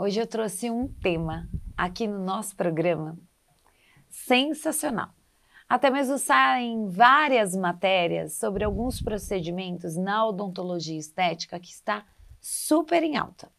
Hoje eu trouxe um tema aqui no nosso programa sensacional. Até mesmo saem várias matérias sobre alguns procedimentos na odontologia estética que está super em alta.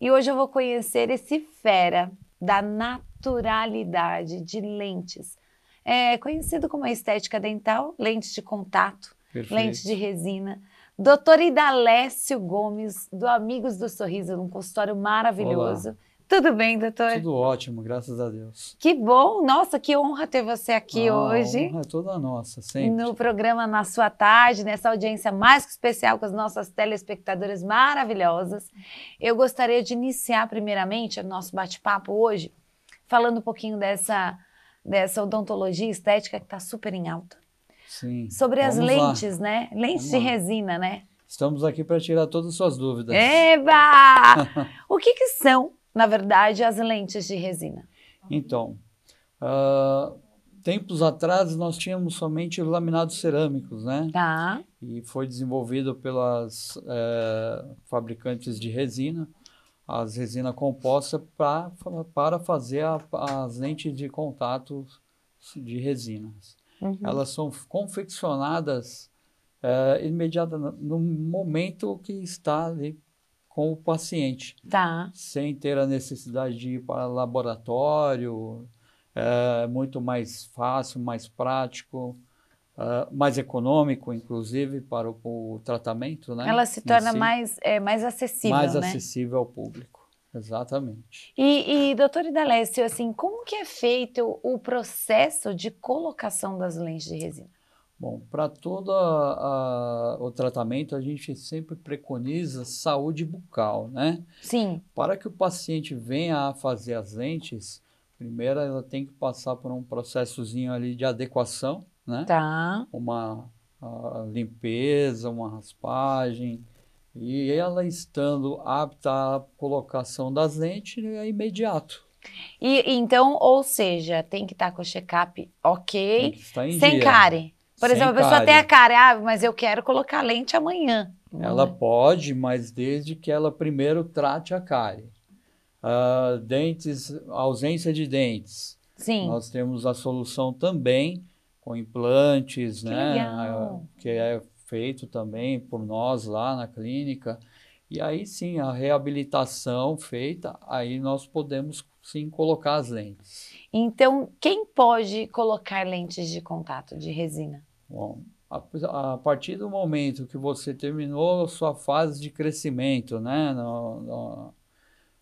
E hoje eu vou conhecer esse fera da naturalidade de lentes, é conhecido como a estética dental, lentes de contato, Perfeito. lentes de resina. Doutor Idalécio Gomes, do Amigos do Sorriso, num consultório maravilhoso. Olá. Tudo bem, doutor? Tudo ótimo, graças a Deus. Que bom! Nossa, que honra ter você aqui ah, hoje. A honra é toda nossa, sempre. No programa Na Sua Tarde, nessa audiência mais que especial com as nossas telespectadoras maravilhosas. Eu gostaria de iniciar, primeiramente, o nosso bate-papo hoje, falando um pouquinho dessa, dessa odontologia estética que está super em alta. Sim. Sobre Vamos as lentes, lá. né? Lentes Vamos de lá. resina, né? Estamos aqui para tirar todas as suas dúvidas. Eba! o que, que, são, na verdade, as lentes de resina? Então, uh, tempos atrás nós tínhamos somente laminados cerâmicos, né? Tá. E foi desenvolvido pelas uh, fabricantes de resina as resina composta pra, para fazer a, as lentes de contato de resinas. Uhum. Elas são confeccionadas é, imediata no momento que está ali com o paciente. Tá. Sem ter a necessidade de ir para laboratório, é muito mais fácil, mais prático, é, mais econômico, inclusive, para o, o tratamento. Né, Ela se torna si. mais, é, mais acessível. Mais né? acessível ao público. Exatamente. E, e doutor Idalécio, assim, como que é feito o processo de colocação das lentes de resina? Bom, para todo a, o tratamento, a gente sempre preconiza saúde bucal, né? Sim. Para que o paciente venha a fazer as lentes, primeiro ela tem que passar por um processozinho ali de adequação, né? Tá. Uma limpeza, uma raspagem, e ela estando apta à colocação das lentes é imediato. E então, ou seja, tem que estar com o check-up ok, sem dia. Por sem exemplo, a pessoa tem a care, ah, mas eu quero colocar lente amanhã. Ela pode, mas desde que ela primeiro trate a cárie. Uh, dentes, ausência de dentes. Sim. Nós temos a solução também com implantes, que né? Legal. Que é feito também por nós lá na clínica. E aí sim, a reabilitação feita, aí nós podemos sim colocar as lentes. Então, quem pode colocar lentes de contato de resina? Bom, a, a partir do momento que você terminou sua fase de crescimento, né? No, no,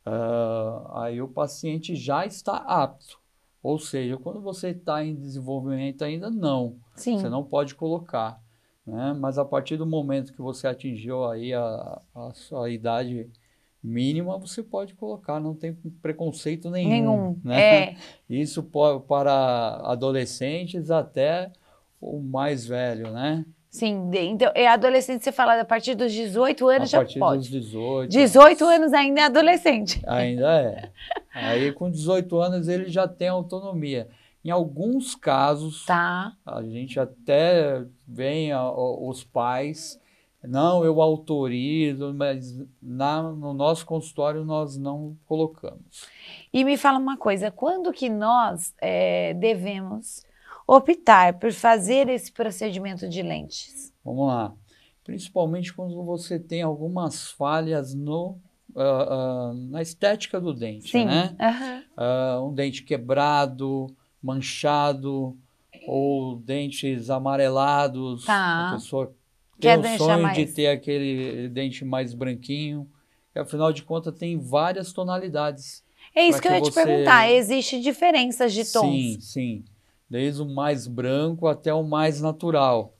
uh, aí o paciente já está apto. Ou seja, quando você está em desenvolvimento ainda, não. Sim. Você não pode colocar né? Mas a partir do momento que você atingiu aí a, a sua idade mínima, você pode colocar, não tem preconceito nenhum. Nenhum, né? é. Isso para adolescentes até o mais velho, né? Sim, então é adolescente, você fala, a partir dos 18 anos já pode. A partir dos 18. 18 anos ainda é adolescente. Ainda é. Aí com 18 anos ele já tem autonomia. Em alguns casos, tá. a gente até vem a, a, os pais, não, eu autorizo, mas na, no nosso consultório nós não colocamos. E me fala uma coisa, quando que nós é, devemos optar por fazer esse procedimento de lentes? Vamos lá. Principalmente quando você tem algumas falhas no Uh, uh, na estética do dente, Sim. né? Uhum. Uh, um dente quebrado, manchado ou dentes amarelados. Tá. A pessoa tem Quer o sonho mais... de ter aquele dente mais branquinho. E, afinal de contas, tem várias tonalidades. É isso que, que eu ia você... te perguntar. Existem diferenças de tons? Sim, sim. Desde o mais branco até o mais natural.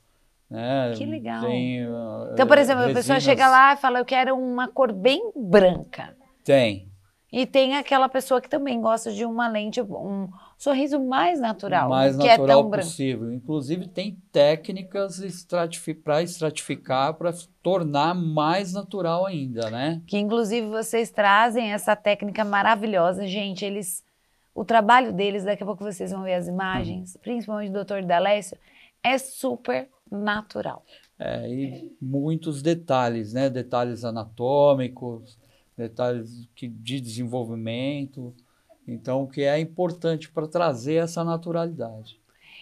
Né? Que legal. Tem, uh, então, por exemplo, resinas... a pessoa eh, chega lá e fala: Eu quero uma cor bem branca. Tem. E tem aquela pessoa que também gosta de uma lente, um sorriso mais natural. Mais que natural é tão possível. Branco. Inclusive, tem técnicas estratifi para estratificar, para tornar mais natural ainda, né? Que, inclusive, vocês trazem essa técnica maravilhosa. Gente, eles. O trabalho deles, daqui a pouco vocês vão ver as imagens, hum. principalmente do Dr. D'Alessio, é super natural. É, e muitos detalhes, né? Detalhes anatômicos, detalhes de desenvolvimento. Então, que é importante para trazer essa naturalidade.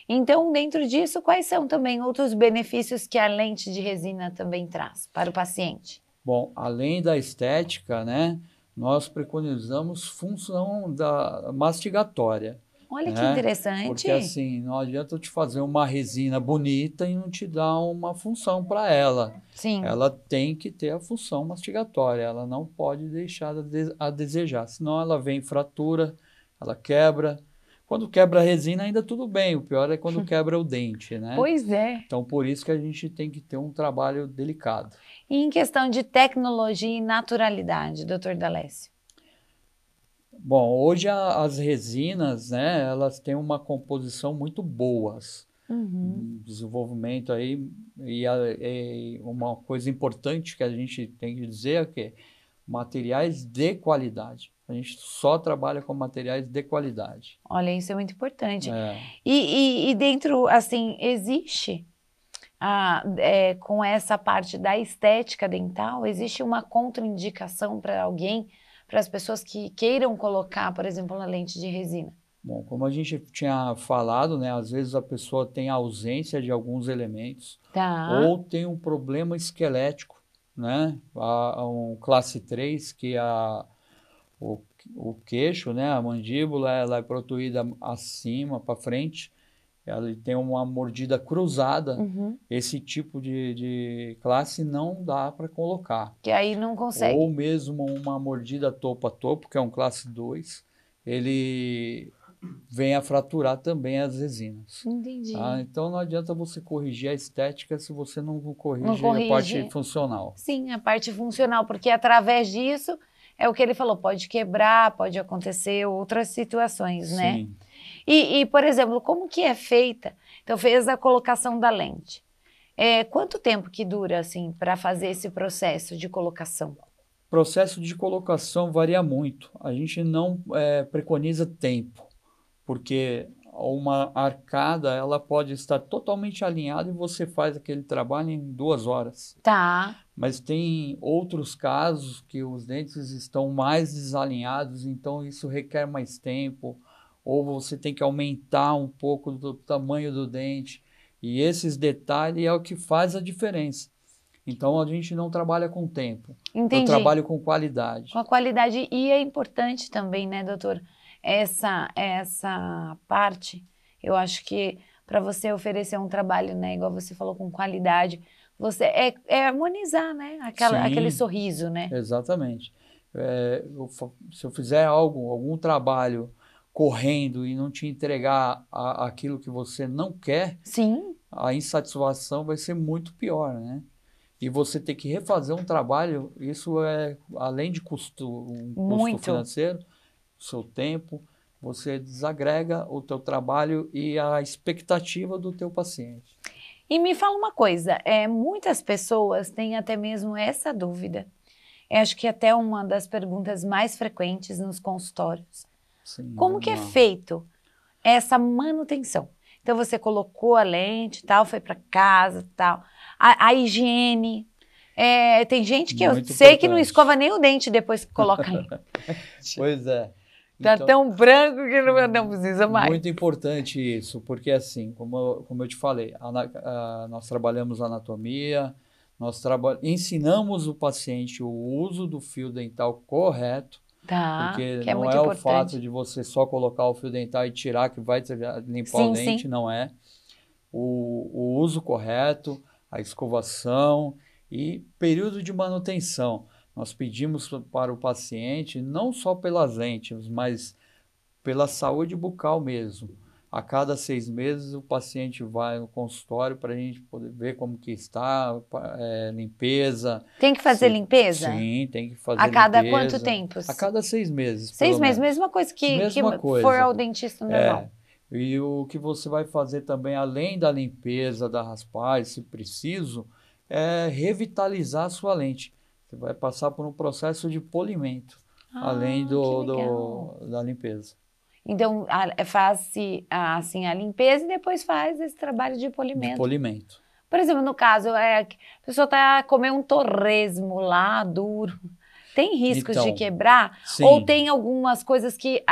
Então, dentro disso, quais são também outros benefícios que a lente de resina também traz para o paciente? Bom, além da estética, né, nós preconizamos função da mastigatória. Olha né? que interessante. Porque assim, não adianta eu te fazer uma resina bonita e não te dar uma função para ela. Sim. Ela tem que ter a função mastigatória, ela não pode deixar a desejar, senão ela vem fratura, ela quebra. Quando quebra a resina, ainda tudo bem. O pior é quando quebra o dente, né? Pois é. Então, por isso que a gente tem que ter um trabalho delicado. E em questão de tecnologia e naturalidade, doutor D'Alessio? Bom, hoje a, as resinas, né, elas têm uma composição muito boas. Uhum. Um desenvolvimento aí e, a, e, uma coisa importante que a gente tem que dizer é que materiais de qualidade. A gente só trabalha com materiais de qualidade. Olha, isso é muito importante. É. E, e, e, dentro, assim, existe a, é, com essa parte da estética dental, existe uma contraindicação para alguém para as pessoas que queiram colocar, por exemplo, na lente de resina? Bom, como a gente tinha falado, né, às vezes a pessoa tem ausência de alguns elementos tá. ou tem um problema esquelético, né, a, um classe 3 que a, o, o queixo, né, a mandíbula, ela é protuída acima, para frente, ele tem uma mordida cruzada, uhum. esse tipo de, de, classe não dá para colocar. Que aí não consegue. Ou mesmo uma mordida topo a topo, que é um classe 2, ele vem a fraturar também as resinas. Entendi. Tá? Então não adianta você corrigir a estética se você não corrige, não corrige a parte funcional. Sim, a parte funcional, porque através disso é o que ele falou, pode quebrar, pode acontecer outras situações, né? Sim. E, e, por exemplo, como que é feita? Então, fez a colocação da lente. É, quanto tempo que dura, assim, para fazer esse processo de colocação? Processo de colocação varia muito. A gente não é, preconiza tempo, porque uma arcada ela pode estar totalmente alinhada e você faz aquele trabalho em duas horas. Tá. Mas tem outros casos que os dentes estão mais desalinhados, então isso requer mais tempo ou você tem que aumentar um pouco do tamanho do dente. E esses detalhes é o que faz a diferença. Então a gente não trabalha com tempo. Entendi. Eu trabalho com qualidade. Com a qualidade e é importante também, né, doutor? Essa essa parte, eu acho que para você oferecer um trabalho, né, igual você falou com qualidade, você é, é harmonizar, né, Aquela, Sim, aquele sorriso, né? Exatamente. É, eu, se eu fizer algo, algum trabalho correndo e não te entregar a, aquilo que você não quer, Sim. a insatisfação vai ser muito pior, né? E você ter que refazer um trabalho, isso é além de custo, um muito. custo financeiro, seu tempo, você desagrega o teu trabalho e a expectativa do teu paciente. E me fala uma coisa, é, muitas pessoas têm até mesmo essa dúvida. Eu acho que até uma das perguntas mais frequentes nos consultórios. Sim, Como que é feito essa manutenção? Então você colocou a lente, tal, foi para casa, tal. A, a higiene. É, tem gente que Muito eu importante. sei que não escova nem o dente depois que coloca ali. pois é. Está então, tão branco que não, não, precisa mais. Muito importante isso, porque assim, como eu, como eu te falei, a, a, nós trabalhamos anatomia, nós ensinamos o paciente o uso do fio dental correto, Tá, porque é não é, o fato de você só colocar o fio dental e tirar que vai limpar sim, o dente, sim. não é. O, o uso correto, a escovação e período de manutenção. Nós pedimos para o paciente, não só pelas lentes, mas pela saúde bucal mesmo, a cada seis meses o paciente vai ao consultório para a gente poder ver como que está, é, limpeza. Tem que fazer sim, limpeza? Sim, tem que fazer limpeza. A cada limpeza. quanto tempo? A cada seis meses. Seis meses, menos. mesma coisa que, mesma que coisa. for ao dentista normal. É. E o que você vai fazer também, além da limpeza, da raspagem, se preciso, é revitalizar a sua lente. Você vai passar por um processo de polimento, ah, além do, do da limpeza. Então, é, faz-se assim a limpeza e depois faz esse trabalho de polimento. De polimento. Por exemplo, no caso, é, a pessoa está comendo um torresmo lá, duro. Tem riscos então, de quebrar? Sim. Ou tem algumas coisas que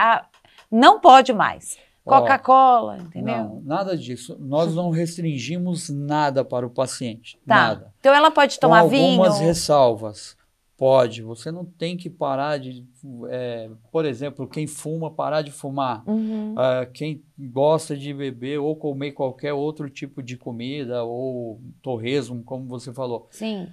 não pode mais? Coca-Cola, entendeu? Não, nada disso. Nós não restringimos nada para o paciente. Tá. Nada. Então ela pode tomar Com algumas vinho? algumas ressalvas. Pode, você não tem que parar de, é, por exemplo, quem fuma, parar de fumar. Uhum. Uh, quem gosta de beber ou comer qualquer outro tipo de comida, ou torresmo, como você falou. Sim.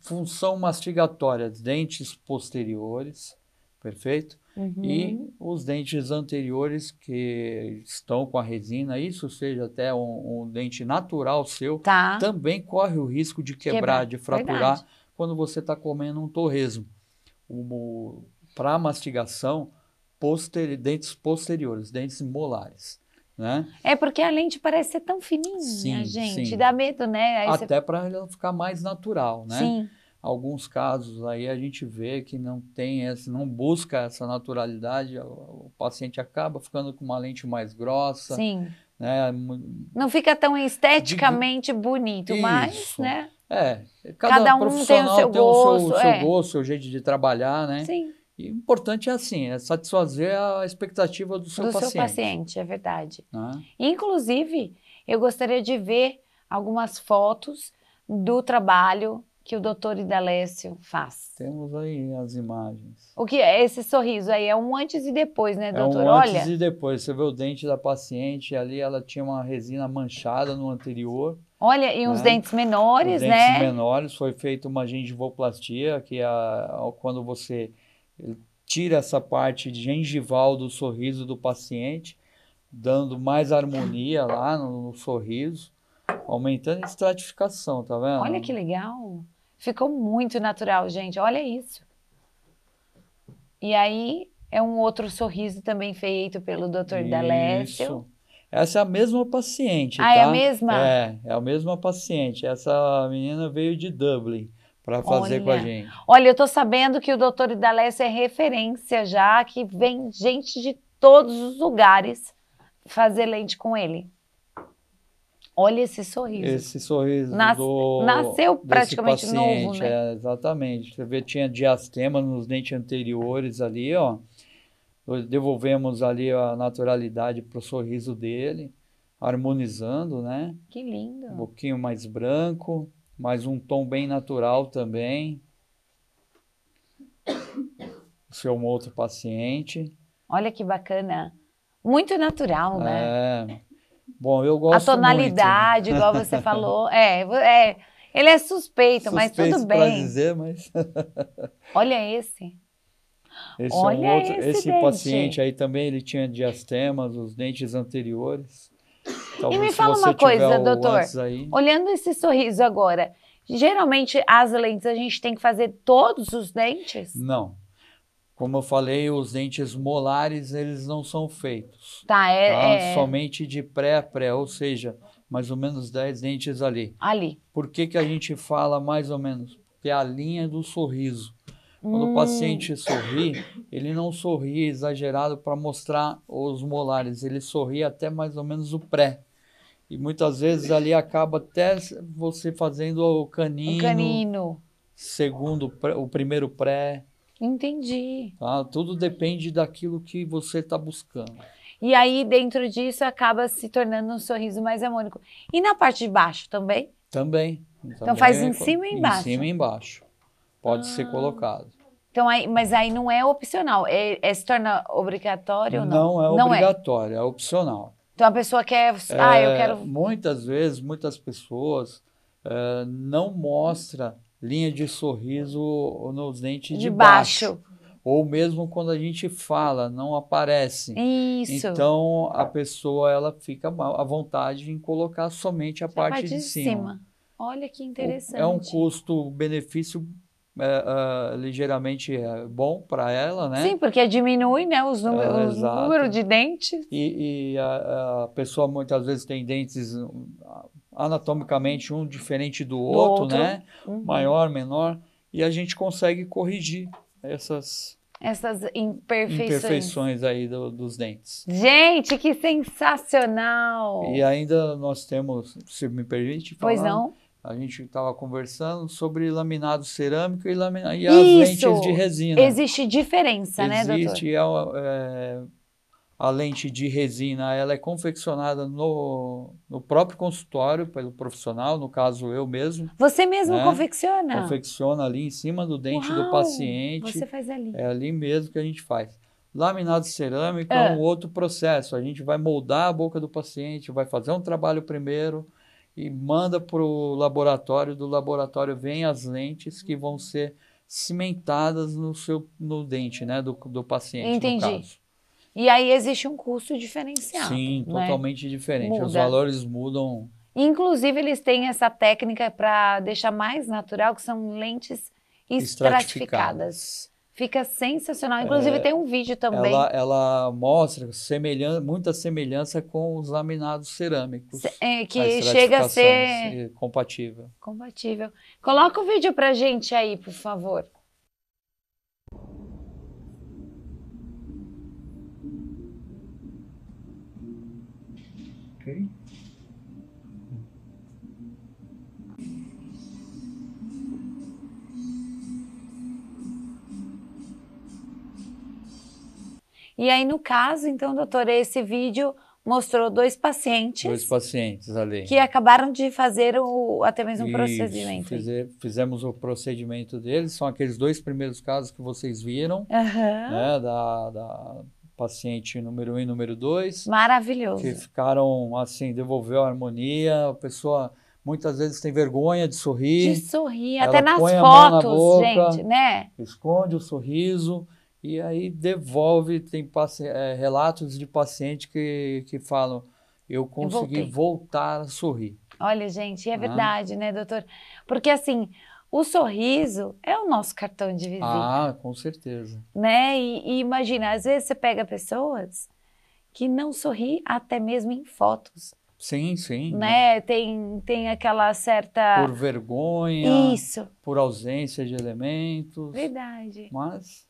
Função mastigatória, dentes posteriores, perfeito? Uhum. E os dentes anteriores que estão com a resina, isso seja até um, um dente natural seu, tá. também corre o risco de quebrar, de fraturar. Verdade quando você está comendo um torresmo. Para mastigação, dentes posteriores, dentes molares. Né? É porque a lente parece ser tão fininha, sim, gente, sim. dá medo, né? Aí Até você... para ela ficar mais natural, né? Sim. Alguns casos aí a gente vê que não tem essa, não busca essa naturalidade, o paciente acaba ficando com uma lente mais grossa. Sim. Né? Não fica tão esteticamente de... bonito, Isso. mas, né? É, cada, cada um profissional tem o seu, tem gosto, o seu, seu é. gosto, seu jeito de trabalhar, né? Sim. E o importante é assim, é satisfazer a expectativa do seu do paciente. Do seu paciente, é verdade. Né? Inclusive, eu gostaria de ver algumas fotos do trabalho que o doutor Idalécio faz. Temos aí as imagens. O que é esse sorriso aí? É um antes e depois, né, é doutor? É um Olha. antes e depois. Você vê o dente da paciente ali, ela tinha uma resina manchada no anterior. Olha, e uns né? dentes menores, os né? Dentes menores, foi feita uma gengivoplastia, que é a, a, quando você eh, tira essa parte de gengival do sorriso do paciente, dando mais harmonia lá no, no sorriso, aumentando a estratificação, tá vendo? Olha que legal. Ficou muito natural, gente. Olha isso. E aí é um outro sorriso também feito pelo Dr. Isso. Essa é a mesma paciente. Ah, tá? é a tá? mesma? É, é a mesma paciente. Essa menina veio de Dublin para fazer Olha. com a gente. Olha, eu estou sabendo que o doutor Idalécio é referência já, que vem gente de todos os lugares fazer lente com ele. Olha esse sorriso. Esse sorriso Nas, do, nasceu praticamente paciente, novo, né? É, exatamente. Você vê tinha diastema nos dentes anteriores ali, ó devolvemos ali a naturalidade para o sorriso dele, harmonizando, né? Que lindo. Um pouquinho mais branco, mas um tom bem natural também. O seu um outro paciente. Olha que bacana. Muito natural, né? É. Bom, eu gosto A tonalidade, muito, igual você falou. É, é, ele é suspeito, suspeito mas tudo bem. Pra dizer, mas... Olha esse. Esse, Olha é um outro, esse, esse paciente aí também ele tinha diastemas, os dentes anteriores. Talvez e me fala uma coisa, doutor. Aí... Olhando esse sorriso agora, geralmente as lentes a gente tem que fazer todos os dentes? Não. Como eu falei, os dentes molares eles não são feitos. Tá, é. Tá? é... Somente de pré-pré, ou seja, mais ou menos 10 dentes ali. Ali. Por que, que a gente fala mais ou menos? Porque é a linha do sorriso. Quando hum. o paciente hum. sorri, ele não sorri exagerado para mostrar os molares, ele sorri até mais ou menos o pré. E muitas vezes ali acaba até você fazendo o canino. O canino. Segundo, o primeiro pré. Entendi. Tá? Tudo depende daquilo que você está buscando. E aí, dentro disso, acaba se tornando um sorriso mais harmônico. E na parte de baixo também? Também. também então faz em cima e embaixo. Em cima e embaixo pode ah. ser colocado. Então, aí, mas aí não é opcional, é, é se torna obrigatório ou não? Não é não é. obrigatório, é. é. opcional. Então a pessoa quer, ah, eu é, quero... Muitas vezes, muitas pessoas é, não mostra linha de sorriso nos dentes de, de baixo. baixo ou mesmo quando a gente fala, não aparece. Isso. Então a pessoa ela fica à vontade em colocar somente a, parte, parte, de, cima. cima. Olha que interessante. É um custo-benefício é, é, ligeiramente é, bom para ela, né? Sim, porque diminui né, os, números, é, número de dentes. E, e a, a, pessoa muitas vezes tem dentes anatomicamente um diferente do, do outro, outro, né? Uhum. Maior, menor. E a gente consegue corrigir essas essas imperfeições. imperfeições aí do, dos dentes. Gente, que sensacional! E ainda nós temos, se me permite falar, pois não a gente estava conversando sobre laminado cerâmico e, lamina e as lentes de resina. Existe diferença, Existe, né, doutor? Existe. É, é, a lente de resina ela é confeccionada no, no próprio consultório pelo profissional, no caso eu mesmo. Você mesmo né? confecciona? Confecciona ali em cima do dente Uau, do paciente. Você faz ali. É ali mesmo que a gente faz. Laminado cerâmico é. é um outro processo. A gente vai moldar a boca do paciente, vai fazer um trabalho primeiro e manda para o laboratório. Do laboratório vem as lentes que vão uhum. ser cimentadas no seu no dente, né, do, do paciente. Entendi. E aí existe um custo diferenciado. Sim, né? totalmente diferente. Muda. Os valores mudam. Inclusive eles têm essa técnica para deixar mais natural, que são lentes estratificadas. estratificadas. Fica sensacional. É, Inclusive, é, tem um vídeo também. Ela, ela mostra semelhança, muita semelhança com os laminados cerâmicos. É, que chega a ser compatível. Compatível. Coloca o vídeo pra gente aí, por favor. Okay. E aí, no caso, então, doutora, esse vídeo mostrou dois pacientes. Dois pacientes ali. Que acabaram de fazer o, até mesmo um procedimento. Fizer, fizemos o procedimento deles, são aqueles dois primeiros casos que vocês viram, uhum. né, da, da paciente número um e número dois. Maravilhoso. Que ficaram, assim, devolveu a harmonia, a pessoa muitas vezes tem vergonha de sorrir. De sorrir, até nas fotos, na boca, gente, né? Esconde o sorriso. E aí devolve, tem é, relatos de paciente que, que falam, eu consegui eu voltar a sorrir. Olha, gente, é né? verdade, ah. né, doutor? Porque assim, o sorriso é o nosso cartão de visita. Ah, com certeza. Né? E, e imagina, às vezes você pega pessoas que não sorri até mesmo em fotos. Sim, sim. Né? né? Tem, tem aquela certa. Por vergonha. Isso. Por ausência de elementos. Verdade. Mas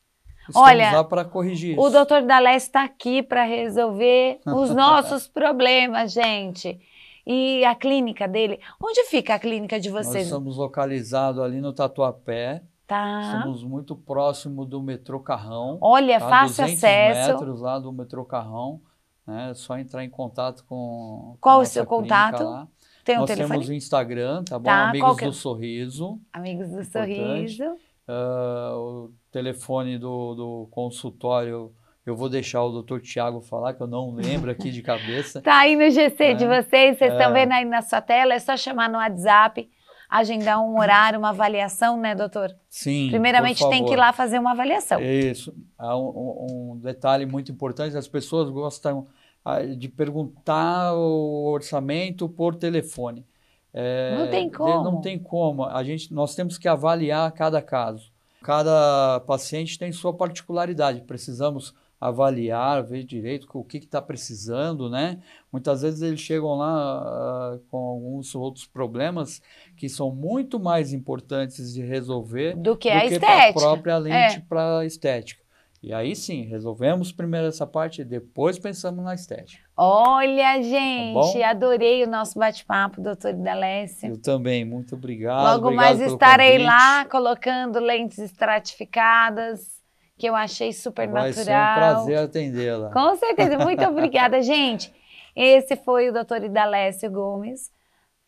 Estamos Olha, lá para corrigir isso. O doutor Dalé está aqui para resolver os nossos problemas, gente. E a clínica dele? Onde fica a clínica de vocês? Nós estamos localizados ali no Tatuapé. Tá. Estamos muito próximo do metrô Carrão. Olha, tá? fácil 200 acesso. metros lá do metrô Carrão. Né? É só entrar em contato com. Qual com o seu contato? Lá. Tem um Nós telefone? temos o Instagram, tá bom? Tá, Amigos é? do Sorriso. Amigos do Importante. Sorriso. Uh, telefone do, do consultório. Eu vou deixar o doutor Tiago falar, que eu não lembro aqui de cabeça. tá aí no GC é, né? de vocês, vocês estão é. vendo aí na sua tela, é só chamar no WhatsApp, agendar um horário, uma avaliação, né, doutor? Sim. Primeiramente tem que ir lá fazer uma avaliação. Isso. Há um, um detalhe muito importante: as pessoas gostam ah, de perguntar o orçamento por telefone. É, não tem como. Não tem como. A gente, nós temos que avaliar cada caso. Cada paciente tem sua particularidade. Precisamos avaliar, ver direito o que está precisando, né? Muitas vezes eles chegam lá uh, com alguns outros problemas que são muito mais importantes de resolver do que, do a, que estética. a própria lente é. para estética. E aí sim, resolvemos primeiro essa parte e depois pensamos na estética. Olha, tá gente, tá adorei o nosso bate-papo, doutor Idalésio. Eu também, muito obrigado. Logo obrigado mais estarei convite. lá colocando lentes estratificadas, que eu achei super Vai natural. Vai ser um prazer atendê-la. Com certeza, muito obrigada, gente. Esse foi o doutor Idalésio Gomes,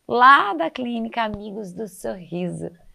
lá da Clínica Amigos do Sorriso.